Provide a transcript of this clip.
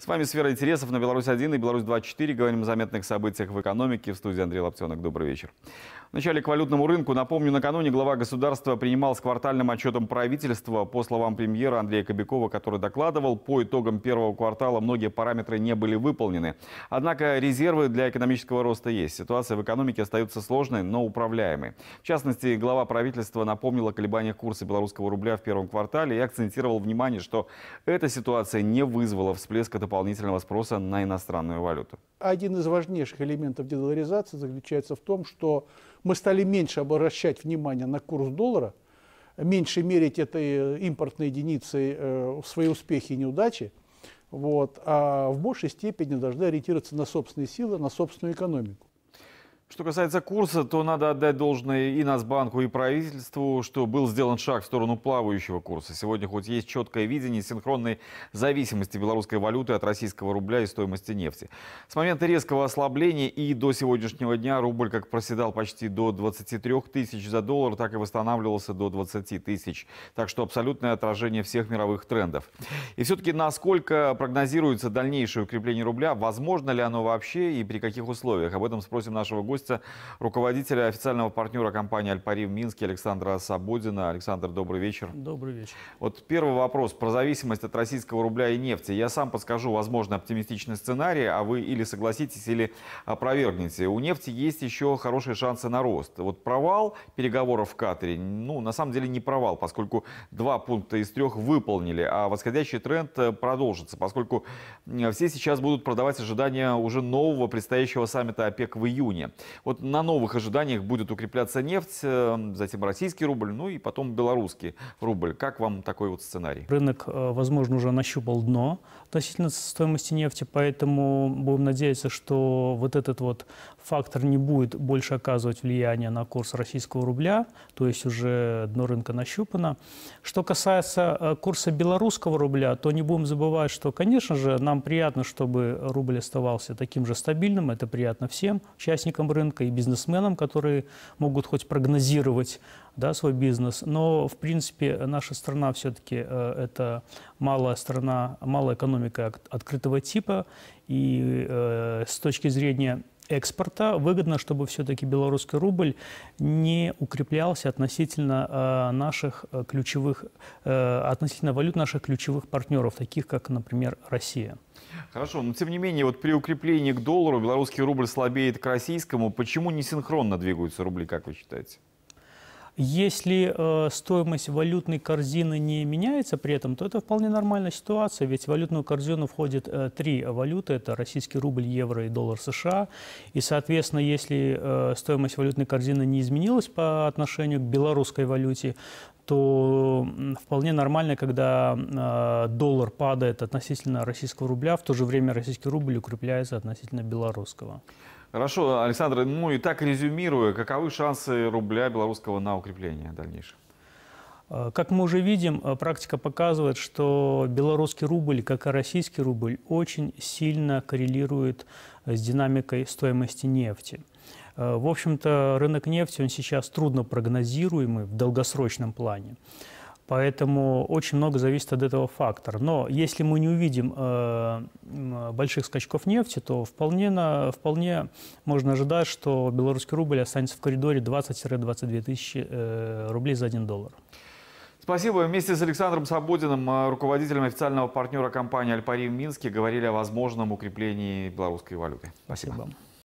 С вами «Сфера интересов» на «Беларусь-1» и «Беларусь-24». Говорим о заметных событиях в экономике. В студии Андрей Лаптенок. Добрый вечер. Вначале к валютному рынку. Напомню, накануне глава государства принимал с квартальным отчетом правительства. По словам премьера Андрея Кобякова, который докладывал, по итогам первого квартала многие параметры не были выполнены. Однако резервы для экономического роста есть. Ситуация в экономике остается сложной, но управляемой. В частности, глава правительства напомнил о колебаниях курса белорусского рубля в первом квартале и акцентировал внимание, что эта ситуация не вызвала всплеска дополнительного спроса на иностранную валюту. Один из важнейших элементов дедоларизации заключается в том, что мы стали меньше обращать внимание на курс доллара, меньше мерить этой э, импортной единицей э, свои успехи и неудачи, вот, а в большей степени должны ориентироваться на собственные силы, на собственную экономику. Что касается курса, то надо отдать должное и Нацбанку, и правительству, что был сделан шаг в сторону плавающего курса. Сегодня хоть есть четкое видение синхронной зависимости белорусской валюты от российского рубля и стоимости нефти. С момента резкого ослабления и до сегодняшнего дня рубль как проседал почти до 23 тысяч за доллар, так и восстанавливался до 20 тысяч. Так что абсолютное отражение всех мировых трендов. И все-таки насколько прогнозируется дальнейшее укрепление рубля, возможно ли оно вообще и при каких условиях? Об этом спросим нашего гостя гостя, руководителя официального партнера компании «Альпари» в Минске Александра Свободина. Александр, добрый вечер. Добрый вечер. Вот первый вопрос про зависимость от российского рубля и нефти. Я сам подскажу, возможно, оптимистичный сценарий, а вы или согласитесь, или опровергнете. У нефти есть еще хорошие шансы на рост. Вот провал переговоров в Катаре, ну, на самом деле не провал, поскольку два пункта из трех выполнили, а восходящий тренд э, продолжится, поскольку все сейчас будут продавать ожидания уже нового предстоящего саммита ОПЕК в июне. Вот на новых ожиданиях будет укрепляться нефть, э, затем российский рубль, ну и потом белорусский рубль. Как вам такой вот сценарий? Рынок, э, возможно, уже нащупал дно относительно стоимости нефти, поэтому будем надеяться, что вот этот вот фактор не будет больше оказывать влияние на курс российского рубля, то есть уже дно рынка нащупано. Что касается э, курса белорусского рубля, то не будем забывать, что, конечно же, нам приятно, чтобы рубль оставался таким же стабильным, это приятно всем участникам рынка, рынка и бизнесменам, которые могут хоть прогнозировать да, свой бизнес. Но, в принципе, наша страна все-таки э, это малая страна, малая экономика открытого типа. И э, с точки зрения экспорта. Выгодно, чтобы все-таки белорусский рубль не укреплялся относительно э, наших э, ключевых, э, относительно валют наших ключевых партнеров, таких как, например, Россия. Хорошо, но тем не менее, вот при укреплении к доллару белорусский рубль слабеет к российскому. Почему не синхронно двигаются рубли, как вы считаете? Если э, стоимость валютной корзины не меняется при этом, то это вполне нормальная ситуация, ведь в валютную корзину входит э, три валюты, это российский рубль, евро и доллар США, и, соответственно, если э, стоимость валютной корзины не изменилась по отношению к белорусской валюте, что вполне нормально, когда а, доллар падает относительно российского рубля, в то же время российский рубль укрепляется относительно белорусского. Хорошо, Александр, ну и так резюмируя, каковы шансы рубля белорусского на укрепление дальнейшем? А, как мы уже видим, а, практика показывает, что белорусский рубль, как и российский рубль, очень сильно коррелирует с динамикой стоимости нефти. Э, в общем-то, рынок нефти, он сейчас трудно прогнозируемый в долгосрочном плане. Поэтому очень много зависит от этого фактора. Но если мы не увидим э, больших скачков нефти, то вполне, на, вполне можно ожидать, что белорусский рубль останется в коридоре 20-22 тысячи э, рублей за 1 доллар. Спасибо. Вместе с Александром Сабудиным, э, руководителем официального партнера компании «Альпари» в Минске, говорили о возможном укреплении белорусской валюты. Спасибо. Спасибо.